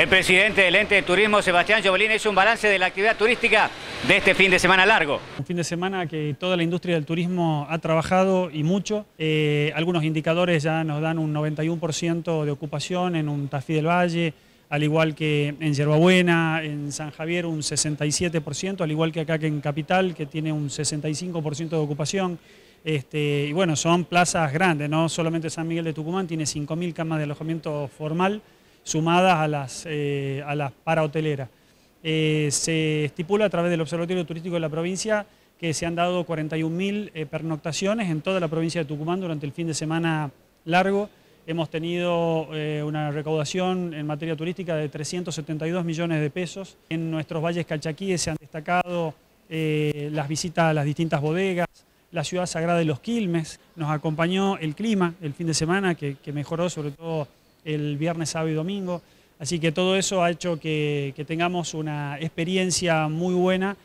El presidente del ente de turismo, Sebastián Jovelín, hizo un balance de la actividad turística de este fin de semana largo. Un fin de semana que toda la industria del turismo ha trabajado y mucho. Eh, algunos indicadores ya nos dan un 91% de ocupación en un Tafí del Valle, al igual que en Yerbabuena, en San Javier un 67%, al igual que acá que en Capital, que tiene un 65% de ocupación. Este, y bueno, son plazas grandes, no solamente San Miguel de Tucumán tiene 5.000 camas de alojamiento formal, sumadas a las, eh, a las parahoteleras. Eh, se estipula a través del Observatorio Turístico de la provincia que se han dado 41.000 eh, pernoctaciones en toda la provincia de Tucumán durante el fin de semana largo. Hemos tenido eh, una recaudación en materia turística de 372 millones de pesos. En nuestros valles calchaquíes se han destacado las visitas a las distintas bodegas, la ciudad sagrada de los Quilmes. Nos acompañó el clima el fin de semana que mejoró sobre todo el viernes, sábado y domingo. Así que todo eso ha hecho que, tengamos una experiencia muy buena